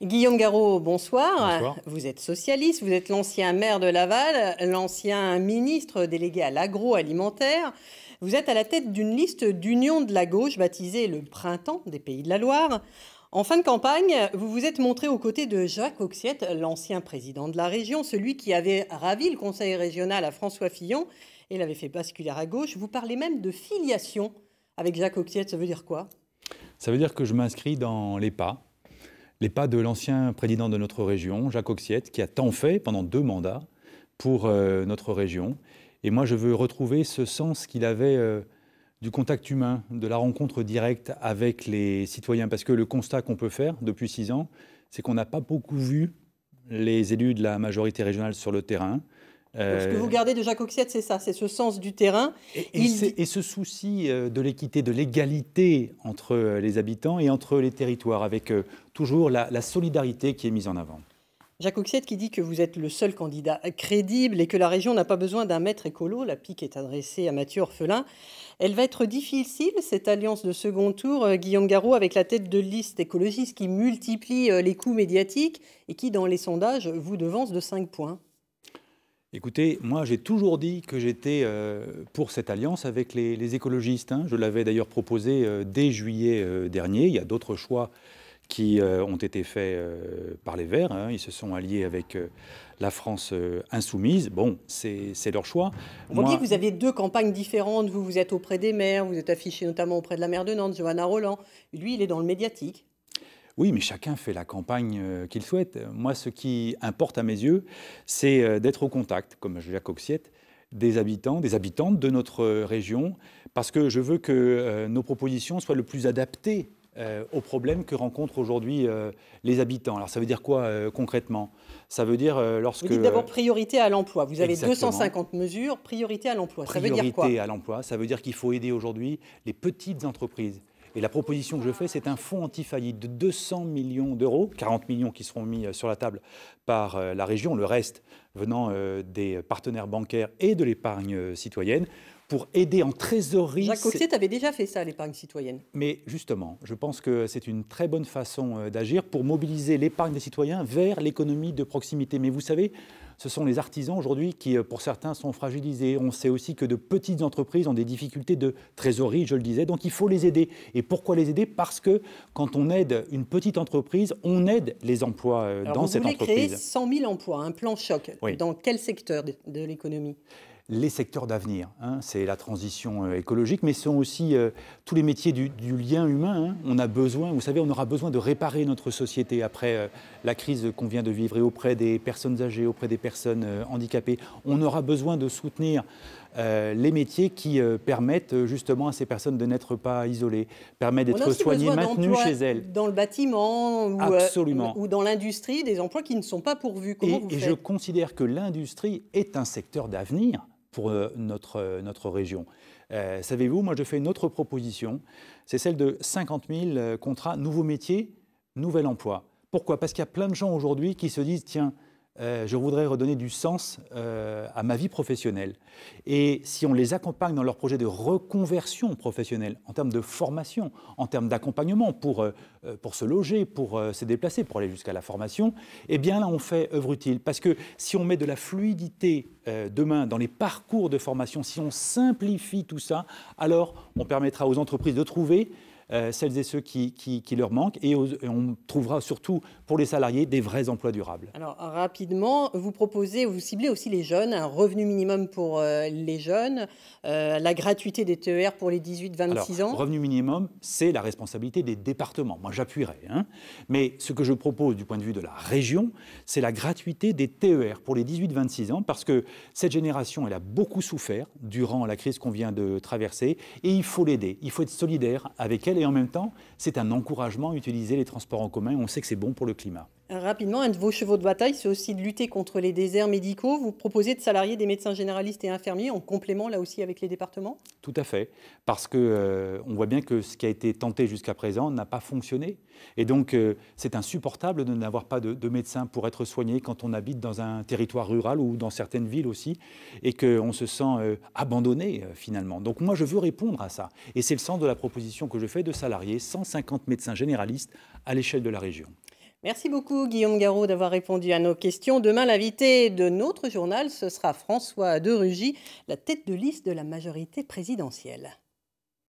Guillaume Garot, bonsoir. Vous êtes socialiste, vous êtes l'ancien maire de Laval, l'ancien ministre délégué à l'agroalimentaire. Vous êtes à la tête d'une liste d'union de la gauche baptisée le Printemps des Pays de la Loire. En fin de campagne, vous vous êtes montré aux côtés de Jacques Auxiette, l'ancien président de la région, celui qui avait ravi le conseil régional à François Fillon et l'avait fait basculer à gauche. Vous parlez même de filiation avec Jacques Auxiette, ça veut dire quoi Ça veut dire que je m'inscris dans les pas les pas de l'ancien président de notre région, Jacques Oxiette, qui a tant fait pendant deux mandats pour euh, notre région. Et moi, je veux retrouver ce sens qu'il avait euh, du contact humain, de la rencontre directe avec les citoyens. Parce que le constat qu'on peut faire depuis six ans, c'est qu'on n'a pas beaucoup vu les élus de la majorité régionale sur le terrain ce que vous euh, gardez de Jacques Oxiette, c'est ça, c'est ce sens du terrain. Et, ce souci euh, de l'équité, de l'égalité entre euh, les habitants et entre les territoires, avec toujours la, solidarité qui est mise en avant. Jacques Oxiette qui dit que vous êtes le seul candidat crédible et que la région n'a pas besoin d'un maître écolo. La pique est adressée à Mathieu Orphelin. Elle va être difficile, cette alliance de second tour, Guillaume Garraud, avec la tête de liste écologiste qui multiplie les coûts médiatiques et qui, dans les sondages, vous devance de 5 points. Écoutez, moi j'ai toujours dit que j'étais euh, pour cette alliance avec les, écologistes. Hein. Je l'avais d'ailleurs proposé euh, dès juillet euh, dernier. Il y a d'autres choix qui ont été faits par les Verts. Hein. Ils se sont alliés avec la France insoumise. Bon, c'est leur choix. On que vous avez deux campagnes différentes. Vous, vous êtes auprès des maires, vous êtes affiché notamment auprès de la maire de Nantes, Johanna Roland. Lui, il est dans le médiatique. Oui, mais chacun fait la campagne euh, qu'il souhaite. Moi, ce qui importe à mes yeux, c'est euh, d'être au contact, comme à Coxiette, des habitants, des habitantes de notre euh, région, parce que je veux que nos propositions soient le plus adaptées aux problèmes que rencontrent aujourd'hui les habitants. Alors ça veut dire quoi concrètement Ça veut dire lorsque... Vous dites d'abord priorité à l'emploi. Vous avez 250 mesures, priorité à l'emploi. Ça veut dire quoi Priorité à l'emploi, ça veut dire qu'il faut aider aujourd'hui les petites entreprises, et la proposition que je fais, c'est un fonds anti-faillite de 200 millions d'euros, 40 millions qui seront mis euh, sur la table par euh, la région, le reste venant euh, des partenaires bancaires et de l'épargne citoyenne pour aider en trésorerie. Jacques Coxier, tu avais déjà fait ça l'épargne citoyenne. Mais justement, je pense que c'est une très bonne façon euh, d'agir pour mobiliser l'épargne des citoyens vers l'économie de proximité. Mais vous savez, ce sont les artisans aujourd'hui qui, euh, pour certains, sont fragilisés. On sait aussi que de petites entreprises ont des difficultés de trésorerie, je le disais, donc il faut les aider. Et pourquoi les aider Parce que quand on aide une petite entreprise, on aide les emplois euh, dans cette entreprise. créer 100 000 emplois, un plan choc. Dans quel secteur de l'économie les secteurs d'avenir. Hein. C'est la transition euh, écologique, mais ce sont aussi euh, tous les métiers du, lien humain. Hein. On a besoin, vous savez, on aura besoin de réparer notre société après euh, la crise qu'on vient de vivre et auprès des personnes âgées, auprès des personnes handicapées. On aura besoin de soutenir les métiers qui permettent justement à ces personnes de n'être pas isolées, permettent d'être soignées, maintenues chez elles. Dans le bâtiment ou, Absolument. ou dans l'industrie, des emplois qui ne sont pas pourvus. et je considère que l'industrie est un secteur d'avenir pour euh, notre, euh, notre région. Euh, savez-vous, moi je fais une autre proposition, c'est celle de 50 000 contrats nouveaux métiers, nouvel emploi. Pourquoi Parce qu'il y a plein de gens aujourd'hui qui se disent, tiens, euh, je voudrais redonner du sens euh, à ma vie professionnelle. Et si on les accompagne dans leur projet de reconversion professionnelle, en termes de formation, en termes d'accompagnement pour euh, se loger, pour se déplacer, pour aller jusqu'à la formation, eh bien là, on fait œuvre utile. Parce que si on met de la fluidité demain dans les parcours de formation, si on simplifie tout ça, alors on permettra aux entreprises de trouver euh, celles et ceux qui, leur manquent. Et, on trouvera surtout pour les salariés des vrais emplois durables. Alors rapidement, vous proposez, vous ciblez aussi les jeunes, un revenu minimum pour euh, les jeunes, euh, la gratuité des TER pour les 18-26 ans. Revenu minimum, c'est la responsabilité des départements. Moi, j'appuierai. Hein. Mais ce que je propose du point de vue de la région, c'est la gratuité des TER pour les 18-26 ans, parce que cette génération, elle a beaucoup souffert durant la crise qu'on vient de traverser, et il faut l'aider, il faut être solidaire avec elle et en même temps, c'est un encouragement à utiliser les transports en commun. On sait que c'est bon pour le climat. Rapidement, un de vos chevaux de bataille, c'est aussi de lutter contre les déserts médicaux. Vous proposez de salarier des médecins généralistes et infirmiers en complément là aussi avec les départements Tout à fait, parce que euh, on voit bien que ce qui a été tenté jusqu'à présent n'a pas fonctionné. Et donc euh, c'est insupportable de n'avoir pas de, de médecins pour être soigné quand on habite dans un territoire rural ou dans certaines villes aussi, et qu'on se sent euh, abandonné finalement. Donc moi je veux répondre à ça, et c'est le sens de la proposition que je fais de salarier 150 médecins généralistes à l'échelle de la région. Merci beaucoup Guillaume Garraud d'avoir répondu à nos questions. Demain, l'invité de notre journal, ce sera François de Rugy, la tête de liste de la majorité présidentielle.